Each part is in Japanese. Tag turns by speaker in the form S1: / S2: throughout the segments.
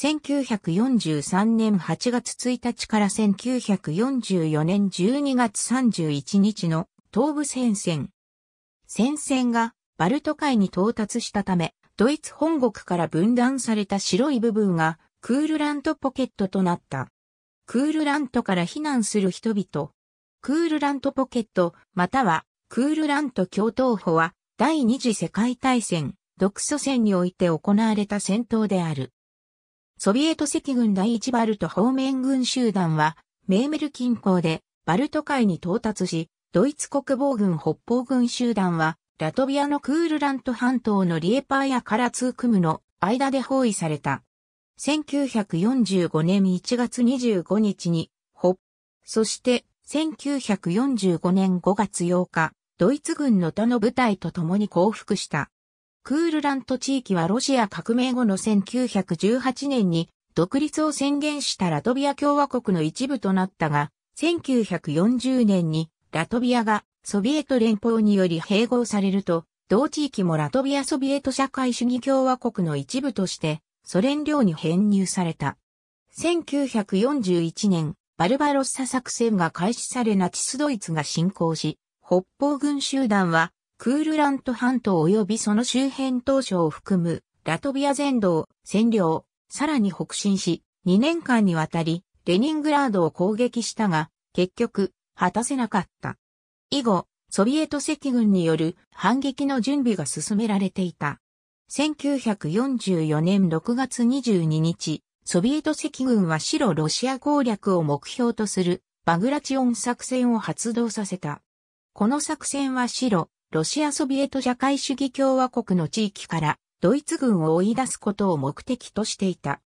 S1: 1943年8月1日から1944年12月31日の東部戦線。戦線がバルト海に到達したため、ドイツ本国から分断された白い部分がクールラントポケットとなった。クールラントから避難する人々。クールラントポケット、またはクールラント共闘法は第二次世界大戦、独ソ戦において行われた戦闘である。ソビエト赤軍第1バルト方面軍集団は、メーメル近郊でバルト海に到達し、ドイツ国防軍北方軍集団は、ラトビアのクールラント半島のリエパーやカラツークムの間で包囲された。1945年1月25日に、北、そして1945年5月8日、ドイツ軍の他の部隊と共に降伏した。クールラント地域はロシア革命後の1918年に独立を宣言したラトビア共和国の一部となったが、1940年にラトビアがソビエト連邦により併合されると、同地域もラトビアソビエト社会主義共和国の一部としてソ連領に編入された。1941年、バルバロッサ作戦が開始されナチスドイツが侵攻し、北方軍集団はクールラント半島及びその周辺島嶼を含むラトビア全土を占領、さらに北進し、2年間にわたりレニングラードを攻撃したが、結局、果たせなかった。以後、ソビエト赤軍による反撃の準備が進められていた。1944年6月22日、ソビエト赤軍は白ロシア攻略を目標とするバグラチオン作戦を発動させた。この作戦は白、ロシアソビエト社会主義共和国の地域からドイツ軍を追い出すことを目的としていた。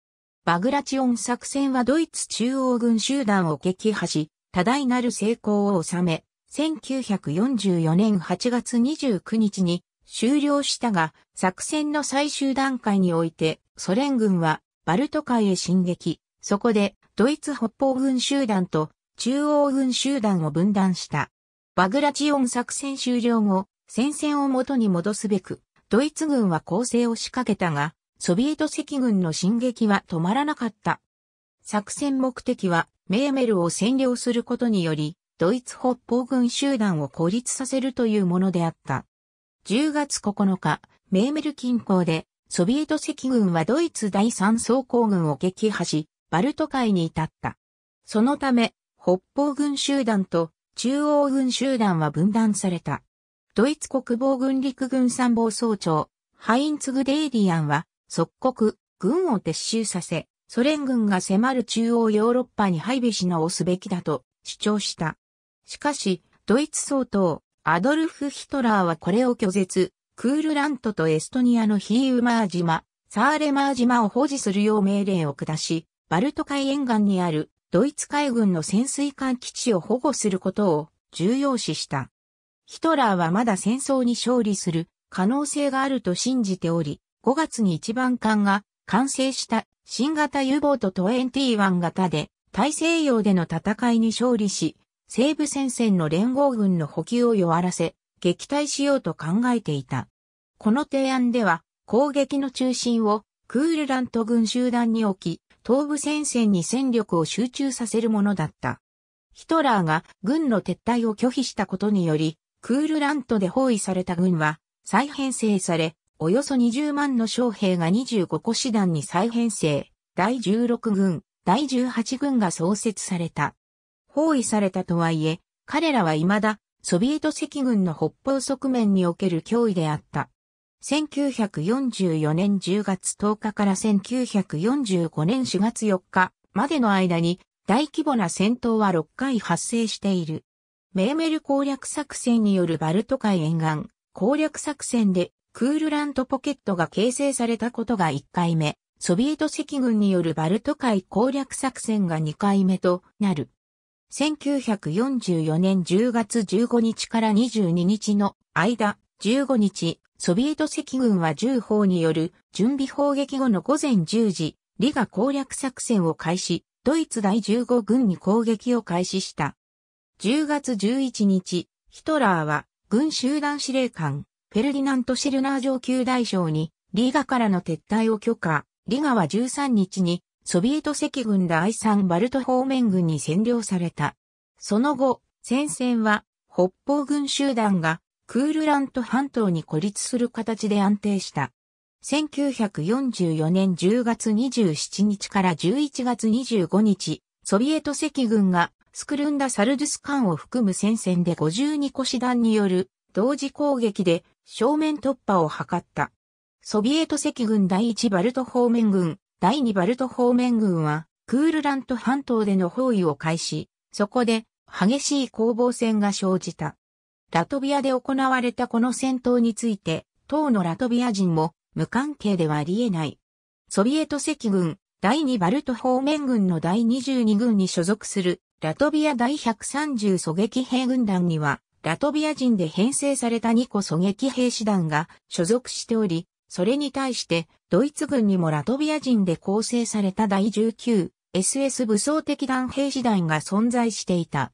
S1: バグラチオン作戦はドイツ中央軍集団を撃破し、多大なる成功を収め、1944年8月29日に終了したが、作戦の最終段階において、ソ連軍はバルト海へ進撃。そこで、ドイツ北方軍集団と中央軍集団を分断した。バグラチオン作戦終了後、戦線を元に戻すべく、ドイツ軍は攻勢を仕掛けたが、ソビエト赤軍の進撃は止まらなかった。作戦目的は、メーメルを占領することにより、ドイツ北方軍集団を孤立させるというものであった。10月9日、メーメル近郊で、ソビエト赤軍はドイツ第三装甲軍を撃破し、バルト海に至った。そのため、北方軍集団と中央軍集団は分断された。ドイツ国防軍陸軍参謀総長、ハインツグデイリアンは、即刻、軍を撤収させ、ソ連軍が迫る中央ヨーロッパに配備し直すべきだと主張した。しかし、ドイツ総統、アドルフ・ヒトラーはこれを拒絶、クールラントとエストニアのヒーウマー島、サーレマー島を保持するよう命令を下し、バルト海沿岸にあるドイツ海軍の潜水艦基地を保護することを重要視した。ヒトラーはまだ戦争に勝利する可能性があると信じており、5月に一番艦が完成した新型 U ボート21型で大西洋での戦いに勝利し、西部戦線の連合軍の補給を弱らせ、撃退しようと考えていた。この提案では、攻撃の中心をクールラント軍集団に置き、東部戦線に戦力を集中させるものだった。ヒトラーが軍の撤退を拒否したことにより、クールラントで包囲された軍は再編成され、およそ20万の将兵が25個師団に再編成、第16軍、第18軍が創設された。包囲されたとはいえ、彼らは未だソビエト赤軍の北方側面における脅威であった。1944年10月10日から1945年4月4日までの間に大規模な戦闘は6回発生している。メーメル攻略作戦によるバルト海沿岸攻略作戦でクールラントポケットが形成されたことが1回目、ソビエト赤軍によるバルト海攻略作戦が2回目となる。1944年10月15日から22日の間、15日、ソビエト赤軍は重砲による準備砲撃後の午前10時、リガ攻略作戦を開始、ドイツ第15軍に攻撃を開始した。10月11日、ヒトラーは軍集団司令官、フェルディナント・シルナー上級大将に、リーガからの撤退を許可、リガは13日に、ソビエト赤軍第3バルト方面軍に占領された。その後、戦線は、北方軍集団が、クールラント半島に孤立する形で安定した。1944年10月27日から11月25日、ソビエト赤軍がスクルンダ・サルドゥス艦を含む戦線で52個師団による同時攻撃で正面突破を図った。ソビエト赤軍第1バルト方面軍、第2バルト方面軍はクールラント半島での包囲を開始、そこで激しい攻防戦が生じた。ラトビアで行われたこの戦闘について、当のラトビア人も無関係ではあり得ない。ソビエト赤軍、第2バルト方面軍の第22軍に所属するラトビア第130狙撃兵軍団には、ラトビア人で編成された2個狙撃兵士団が所属しており、それに対して、ドイツ軍にもラトビア人で構成された第 19SS 武装的団兵士団が存在していた。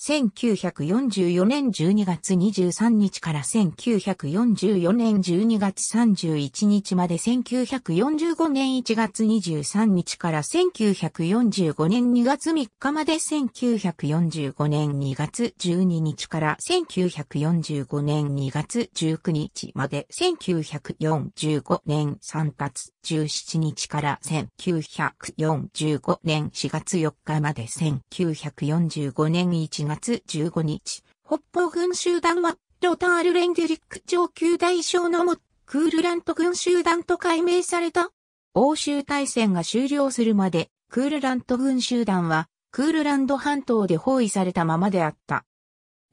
S1: 1944年12月23日から1944年12月31日まで1945年1月23日から1945年2月3日まで1945年2月12日から1945年2月19日まで1945年3月17日から1945年4月4日まで1945年1月月15日、北方軍集団は、ロタールレンデリック上級大将のも、クールラント軍集団と改名された。欧州大戦が終了するまで、クールラント軍集団は、クールランド半島で包囲されたままであった。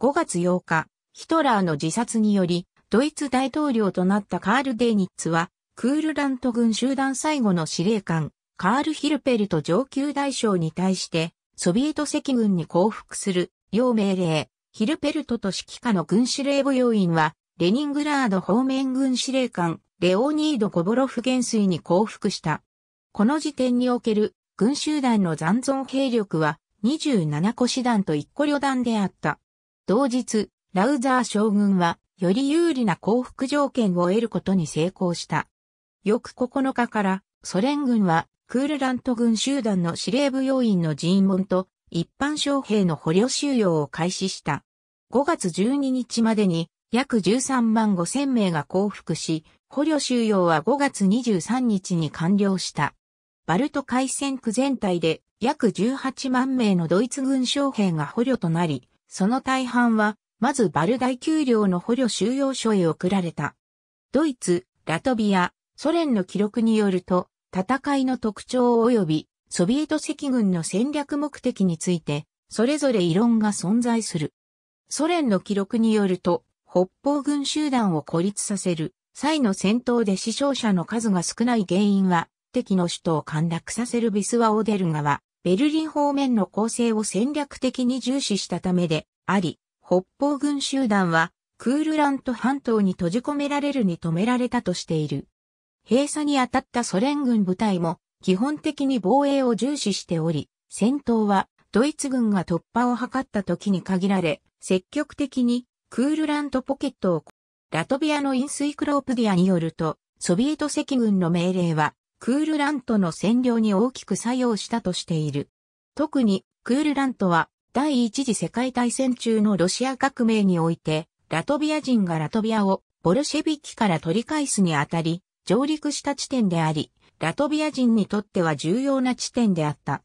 S1: 5月8日、ヒトラーの自殺により、ドイツ大統領となったカール・デーニッツは、クールラント軍集団最後の司令官、カール・ヒルペルト上級大将に対して、ソビエト赤軍に降伏する要命令、ヒルペルトと指揮下の軍司令部要員は、レニングラード方面軍司令官、レオニード・ゴボロフ元帥に降伏した。この時点における軍集団の残存兵力は27個師団と1個旅団であった。同日、ラウザー将軍はより有利な降伏条件を得ることに成功した。翌9日からソ連軍はクールラント軍集団の司令部要員の尋問と一般将兵の捕虜収容を開始した。5月12日までに約13万5千名が降伏し、捕虜収容は5月23日に完了した。バルト海戦区全体で約18万名のドイツ軍将兵が捕虜となり、その大半は、まずバル大丘陵の捕虜収容所へ送られた。ドイツ、ラトビア、ソ連の記録によると、戦いの特徴及びソビエト赤軍の戦略目的について、それぞれ異論が存在する。ソ連の記録によると、北方軍集団を孤立させる際の戦闘で死傷者の数が少ない原因は、敵の首都を陥落させるビスワオデル川、ベルリン方面の構成を戦略的に重視したためであり、北方軍集団は、クールラント半島に閉じ込められるに止められたとしている。閉鎖に当たったソ連軍部隊も、基本的に防衛を重視しており、戦闘はドイツ軍が突破を図った時に限られ、積極的にクールラントポケットをラトビアのインスイクロープディアによると、ソビエト赤軍の命令は、クールラントの占領に大きく作用したとしている。特に、クールラントは、第一次世界大戦中のロシア革命において、ラトビア人がラトビアをボルシェビキから取り返すにあたり、上陸した地点であり、ラトビア人にとっては重要な地点であった。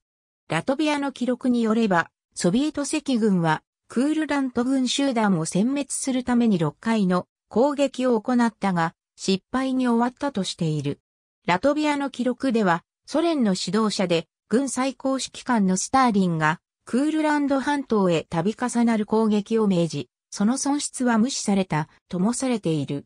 S1: ラトビアの記録によれば、ソビエト赤軍はクールラント軍集団を殲滅するために6回の攻撃を行ったが、失敗に終わったとしている。ラトビアの記録では、ソ連の指導者で軍最高指揮官のスターリンが、クールランド半島へ度重なる攻撃を命じ、その損失は無視された、ともされている。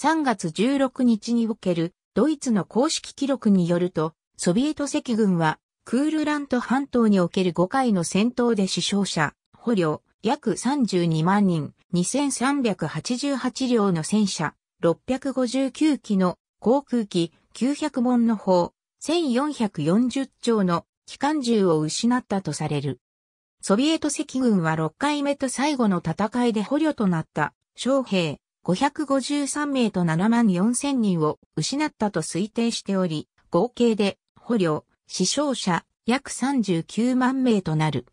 S1: 3月16日におけるドイツの公式記録によると、ソビエト赤軍は、クールラント半島における5回の戦闘で死傷者、捕虜、約32万人、2388両の戦車、659機の航空機、900本の砲、1440丁の機関銃を失ったとされる。ソビエト赤軍は6回目と最後の戦いで捕虜となった将兵553名と7万4000人を失ったと推定しており、合計で捕虜、死傷者約39万名となる。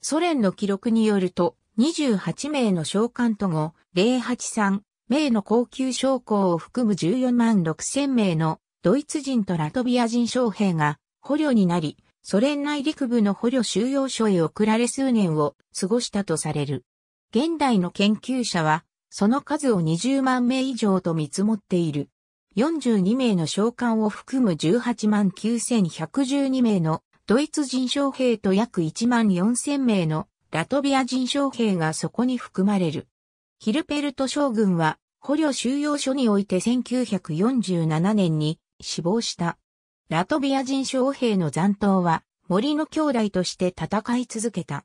S1: ソ連の記録によると、28名の召喚と後、083名の高級将校を含む14万6000名のドイツ人とラトビア人将兵が捕虜になり、ソ連内陸部の捕虜収容所へ送られ数年を過ごしたとされる。現代の研究者はその数を20万名以上と見積もっている。42名の将官を含む18万9112名のドイツ人将兵と約1万4000名のラトビア人将兵がそこに含まれる。ヒルペルト将軍は捕虜収容所において1947年に死亡した。ラトビア人将兵の残党は森の兄弟として戦い続けた。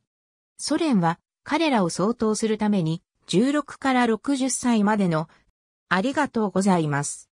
S1: ソ連は彼らを相当するために16から60歳までのありがとうございます。